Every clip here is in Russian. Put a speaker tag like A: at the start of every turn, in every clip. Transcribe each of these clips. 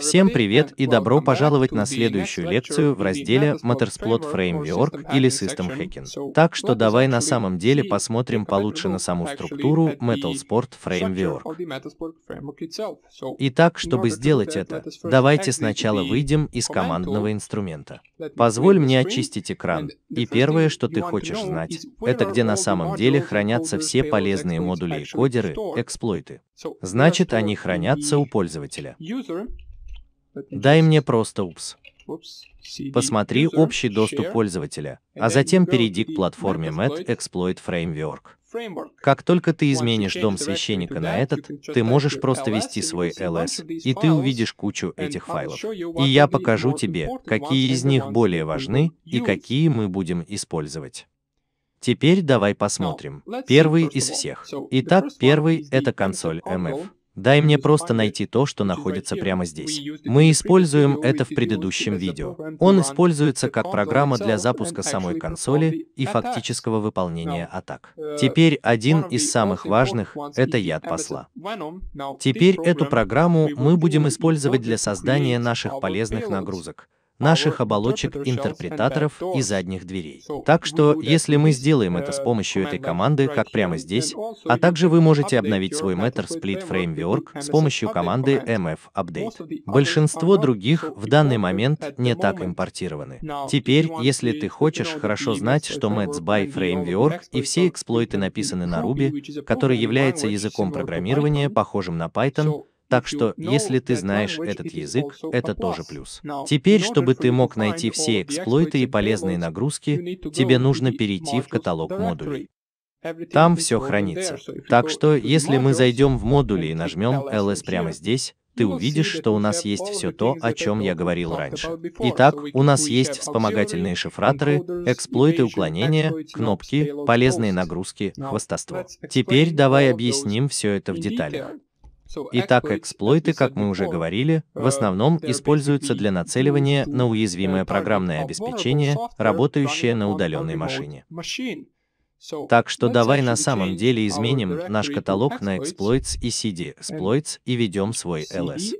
A: Всем привет и добро пожаловать на следующую лекцию в разделе Motorsport Framework или System Hacking. Так что давай на самом деле посмотрим получше на саму структуру Metalsport Framework. Итак, чтобы сделать это, давайте сначала выйдем из командного инструмента. Позволь мне очистить экран. И первое, что ты хочешь знать, это где на самом деле хранятся все полезные модули и кодеры, эксплойты. Значит, они хранятся у пользователя. Дай мне просто «Упс». Посмотри общий доступ пользователя, а затем перейди к платформе Met Exploit Framework. Как только ты изменишь дом священника на этот, ты можешь просто вести свой LS, и ты увидишь кучу этих файлов. И я покажу тебе, какие из них более важны и какие мы будем использовать. Теперь давай посмотрим. Первый из всех. Итак, первый — это консоль MF. Дай мне просто найти то, что находится прямо здесь. Мы используем это в предыдущем видео. Он используется как программа для запуска самой консоли и фактического выполнения атак. Теперь один из самых важных — это яд посла. Теперь эту программу мы будем использовать для создания наших полезных нагрузок, наших а оболочек, интерпретаторов и задних дверей. Так что, если мы сделаем это с uh, помощью этой команды, как прямо здесь, а также вы можете обновить свой метр Split Framework с помощью команды mf update. Большинство других в данный момент не так импортированы. Теперь, если ты хочешь хорошо знать, что Matt's by Framework и все эксплойты написаны на Ruby, который является языком программирования, похожим на Python, так что, если ты знаешь этот язык, это тоже плюс. Теперь, чтобы ты мог найти все эксплойты и полезные нагрузки, тебе нужно перейти в каталог модулей. Там все хранится. Так что, если мы зайдем в модули и нажмем ls прямо здесь, ты увидишь, что у нас есть все то, о чем я говорил раньше. Итак, у нас есть вспомогательные шифраторы, эксплойты уклонения, кнопки, полезные нагрузки, хвостовство. Теперь давай объясним все это в деталях. Итак, эксплойты, как мы уже говорили, в uh, основном используются для нацеливания на uh, уязвимое программное обеспечение, работающее на удаленной машине. Так что давай на самом деле изменим наш каталог на exploits и cd exploits и ведем свой ls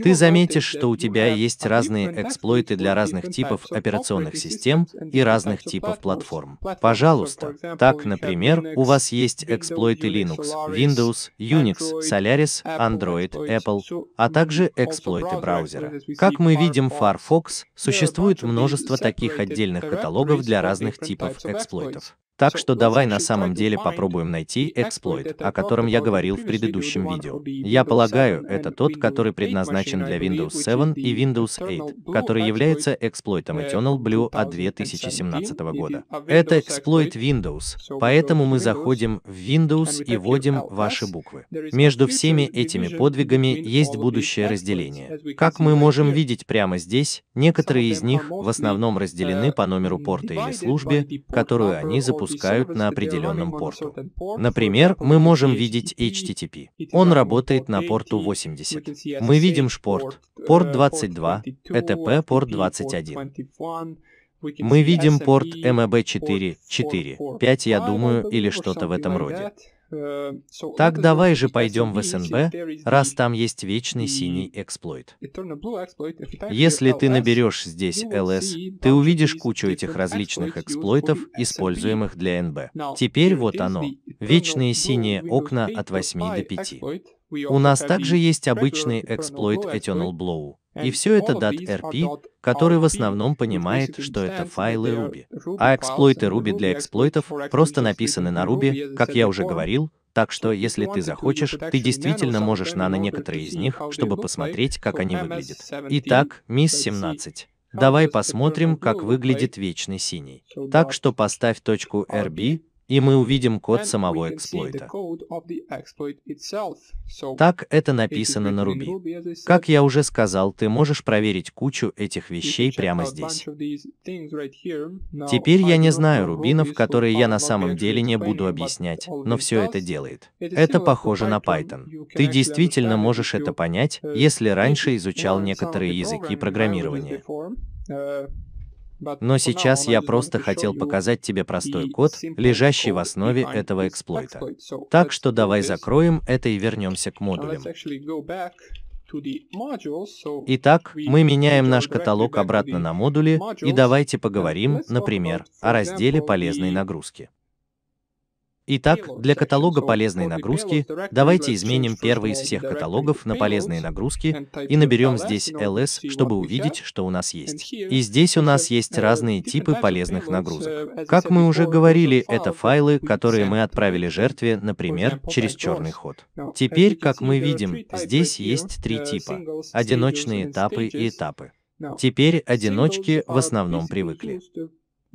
A: ты заметишь, что у тебя есть разные эксплойты для разных типов операционных систем и разных типов платформ. Пожалуйста. Так, например, у вас есть эксплойты Linux, Windows, Unix, Solaris, Android, Apple, а также эксплойты браузера. Как мы видим в Firefox, существует множество таких отдельных каталогов для разных типов эксплойтов. Так что давай на самом деле попробуем найти эксплойт, о котором я говорил в предыдущем видео. Я полагаю, это тот, который предназначен для Windows 7 и Windows 8, который является эксплойтом Eternal Blue от 2017 года. Это эксплойт Windows, поэтому мы заходим в Windows и вводим ваши буквы. Между всеми этими подвигами есть будущее разделение. Как мы можем видеть прямо здесь, некоторые из них в основном разделены по номеру uh, порта или службе, которую они запускают запускают на определенном порту. Например, мы можем видеть HTTP. Он работает на порту 80. Мы видим шпорт, порт 22, э, ETP порт 21. Мы видим порт MAB 4, 4, 5, я думаю, или что-то в этом роде. Э, так давай же пойдем в СНБ, раз там есть вечный синий эксплойт. Если ты наберешь здесь LS, ты увидишь кучу этих различных эксплойтов, используемых для НБ. Теперь вот оно. Вечные синие окна от 8 до 5. У нас также есть обычный эксплойт Eternal Blow, и все это .rp, который в основном понимает, что это файлы Ruby. А эксплойты Ruby для эксплойтов просто написаны на Ruby, как я уже говорил, так что, если ты захочешь, ты действительно можешь нано некоторые из них, чтобы посмотреть, как они выглядят. Итак, мисс 17. Давай посмотрим, как выглядит вечный синий. Так что поставь точку RB, и мы увидим код самого эксплойта. Так это написано на Ruby. Как я уже сказал, ты можешь проверить кучу этих вещей прямо здесь. Теперь я не знаю рубинов, которые я на самом деле не буду объяснять, но все это делает. Это похоже на Python. Ты действительно можешь это понять, э, если раньше изучал некоторые языки программирования. Э, но сейчас я просто хотел показать тебе простой код, лежащий в основе этого эксплойта. Так что давай закроем это и вернемся к модулям. Итак, мы меняем наш каталог обратно на модули, и давайте поговорим, например, о разделе полезной нагрузки. Итак, для каталога полезной нагрузки давайте изменим первый из всех каталогов на полезные нагрузки и наберем здесь ls, чтобы увидеть, что у нас есть. И здесь у нас есть uh, разные типы полезных нагрузок. Как мы уже говорили, это файлы, которые мы отправили жертве, например, через черный ход. Теперь, как мы видим, здесь есть три uh, типа. Одиночные этапы и этапы. Теперь одиночки в основном привыкли.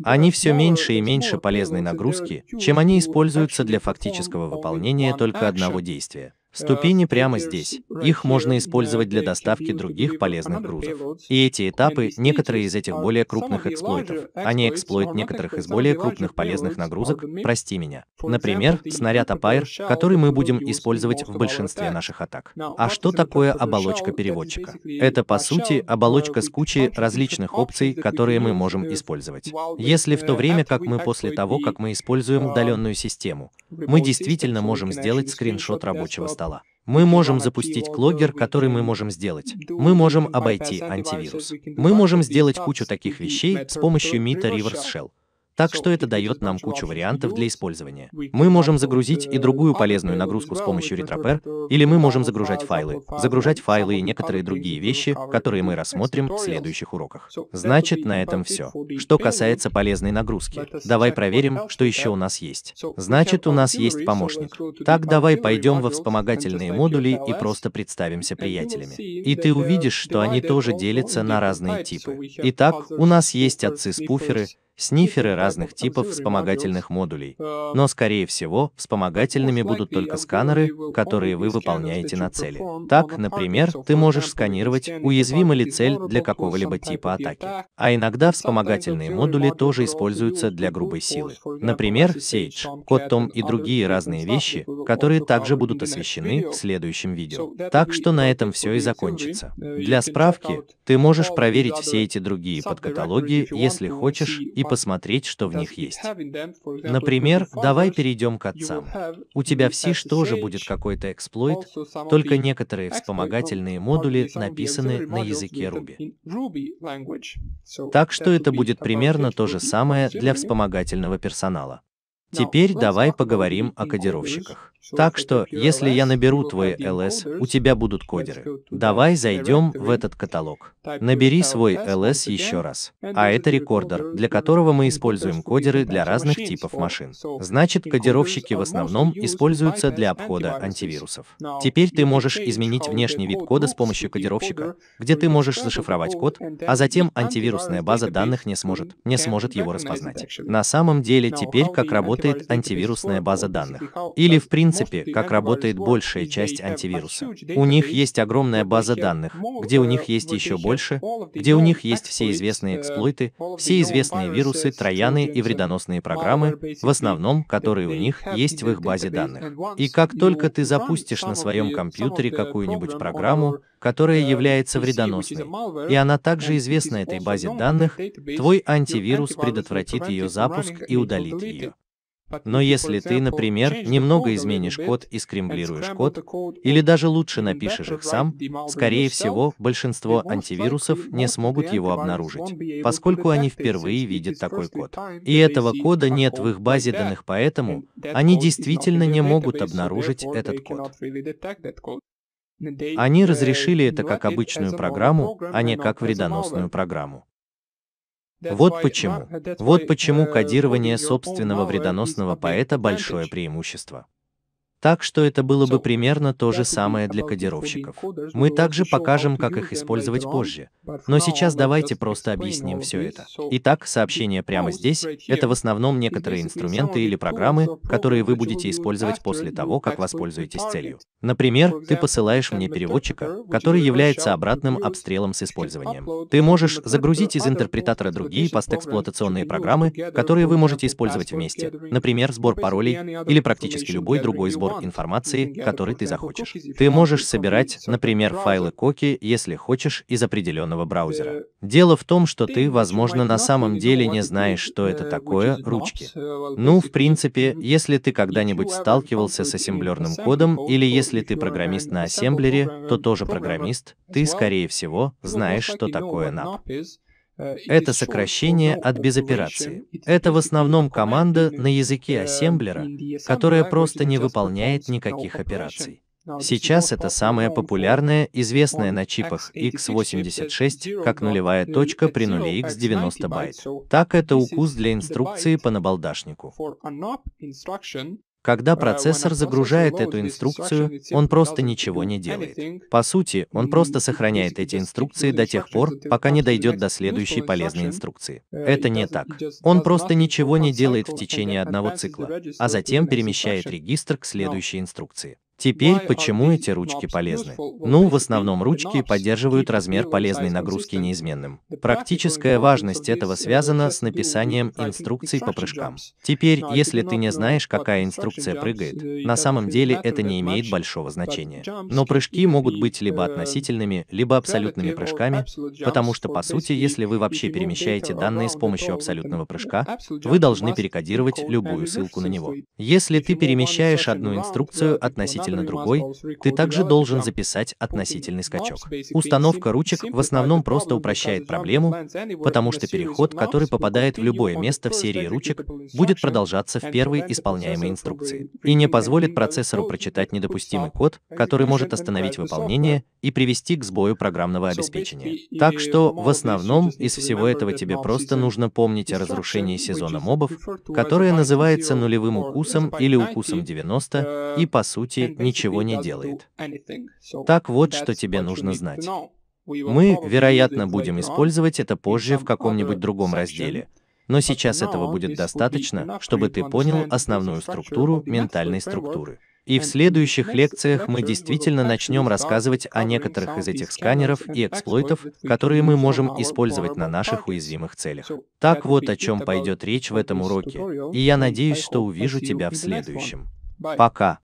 A: Они все меньше и меньше полезной нагрузки, чем они используются для фактического выполнения только одного действия. Ступени э, прямо здесь. Их можно э, использовать для доставки других полезных грузов. И эти этапы — некоторые из этих более крупных эксплойтов, Они эксплойт некоторых из более крупных полезных нагрузок, прости меня. Например, снаряд Апайр, который мы будем использовать в большинстве наших атак. А что такое оболочка переводчика? Это, по сути, uh, оболочка с кучей различных опций, которые мы можем uh, использовать. Если в то uh, время, как мы после того, как мы используем удаленную систему, мы действительно можем сделать скриншот рабочего стола, потенциала. Мы можем запустить клогер, который мы можем сделать. Мы можем обойти антивирус. Мы можем сделать кучу таких вещей с помощью Meta Reverse Shell. Так что это дает нам кучу вариантов для использования. Мы можем загрузить и другую uh, полезную нагрузку с помощью Retrapper, или мы можем загружать файлы, загружать файлы и некоторые другие вещи, которые мы рассмотрим в следующих уроках. Значит, на этом все. Что касается полезной нагрузки, давай проверим, что еще у нас есть. Значит, у нас есть помощник. Так, давай пойдем во вспомогательные модули и просто представимся приятелями. И ты увидишь, что они тоже делятся на разные типы. Итак, у нас есть отцы-спуферы, сниферы разных типов вспомогательных модулей, а, но, скорее всего, вспомогательными будут только сканеры, которые вы выполняете на цели. Так, например, ты можешь сканировать, уязвима ли цель для какого-либо типа атаки. А иногда вспомогательные модули тоже используются для грубой силы. Например, Sage, Коттом и другие разные вещи, которые также будут освещены в следующем видео. Так что на этом все и закончится. Uh, для справки, ты можешь проверить все эти другие подкаталоги, если хочешь, и посмотреть, что в них есть. Например, давай перейдем к отцам. У тебя в Сиш тоже будет какой-то эксплойт, только некоторые вспомогательные модули написаны на языке Ruby. Так что это будет примерно то же самое для вспомогательного персонала. Теперь давай поговорим о кодировщиках. Так что, если я наберу твой LS, у тебя будут кодеры. Давай зайдем в этот каталог. Набери свой LS еще раз. А это рекордер, для которого мы используем кодеры для разных типов машин. Значит, кодировщики в основном используются для обхода антивирусов. Теперь ты можешь изменить внешний вид кода с помощью кодировщика, где ты можешь зашифровать код, а затем антивирусная база данных не сможет, не сможет его распознать. На самом деле, теперь как работает антивирусная база данных. Или, в принципе, принципе, как работает большая часть антивируса. У них есть огромная база данных, где у них э, есть еще больше, где у них есть все известные эксплойты, все известные вирусы, трояны и вредоносные программы, в основном, которые у них есть в их базе данных. И как только ты запустишь на своем компьютере какую-нибудь программу, которая uh, является вредоносной, и она также известна этой базе данных, твой антивирус предотвратит ее запуск и удалит ее. Но если ты, например, немного изменишь код и скримблируешь код, или даже лучше напишешь их сам, скорее всего, большинство антивирусов не смогут его обнаружить, поскольку они впервые видят такой код. И этого кода нет в их базе данных, поэтому они действительно не могут обнаружить этот код. Они разрешили это как обычную программу, а не как вредоносную программу. Вот почему. Вот почему э, кодирование собственного вредоносного поэта – большое преимущество. Так что это было бы примерно то же самое для кодировщиков. Мы также покажем, как их использовать позже. Но сейчас давайте просто объясним все это. Итак, сообщение прямо здесь — это в основном некоторые инструменты или программы, которые вы будете использовать после того, как воспользуетесь целью. Например, ты посылаешь мне переводчика, который является обратным обстрелом с использованием. Ты можешь загрузить из интерпретатора другие постэксплуатационные программы, которые вы можете использовать вместе. Например, сбор паролей или практически любой другой сбор информации, который ты захочешь. Ты можешь собирать, например, файлы коки, если хочешь, из определенного э, браузера. Э, Дело в том, что ты, возможно, на самом деле не знаешь, что это э, такое ручки. Ну, в принципе, если ты когда-нибудь сталкивался с ассемблерным кодом, или если ты программист на ассемблере, то тоже программист, ты, скорее всего, знаешь, что такое NAP. Это сокращение от безоперации. Это в основном команда на языке ассемблера, которая просто не выполняет никаких операций. Сейчас это самая популярная, известная на чипах x86 как нулевая точка при нуле x90 байт. Так это укус для инструкции по набалдашнику. Когда uh, процессор загружает эту инструкцию, он просто ничего не делает. По сути, он просто сохраняет эти инструкции до тех пор, пока не дойдет до следующей полезной инструкции. Uh, Это не так. Он просто ничего не делает в течение одного цикла, а затем перемещает регистр к следующей инструкции. Теперь, почему эти ручки полезны? Ну, в основном ручки поддерживают размер полезной нагрузки неизменным. Практическая важность этого связана с написанием инструкций по прыжкам. Теперь, если ты не знаешь, какая инструкция прыгает, uh, на самом деле это не имеет большого значения. Но прыжки могут быть либо uh, относительными, либо абсолютными прыжками, потому что, по сути, если вы вообще перемещаете данные с помощью абсолютного прыжка, вы должны перекодировать любую ссылку на него. Если ты перемещаешь одну инструкцию относительно относительно другой, ты также должен записать относительный скачок. Установка ручек в основном просто упрощает проблему, потому что переход, который попадает в любое место в серии ручек, будет продолжаться в первой исполняемой инструкции и не позволит процессору прочитать недопустимый код, который может остановить выполнение и привести к сбою программного обеспечения. Так что в основном из всего этого тебе просто нужно помнить о разрушении сезона мобов, которое называется нулевым укусом или укусом 90, и по сути ничего не делает. Так вот, что тебе нужно знать. Мы, вероятно, будем использовать это позже в каком-нибудь другом разделе, но сейчас этого будет достаточно, чтобы ты понял основную структуру ментальной структуры. И в следующих лекциях мы действительно начнем рассказывать о некоторых из этих сканеров и эксплойтов, которые мы можем использовать на наших уязвимых целях. Так вот о чем пойдет речь в этом уроке, и я надеюсь, что увижу тебя в следующем. Пока!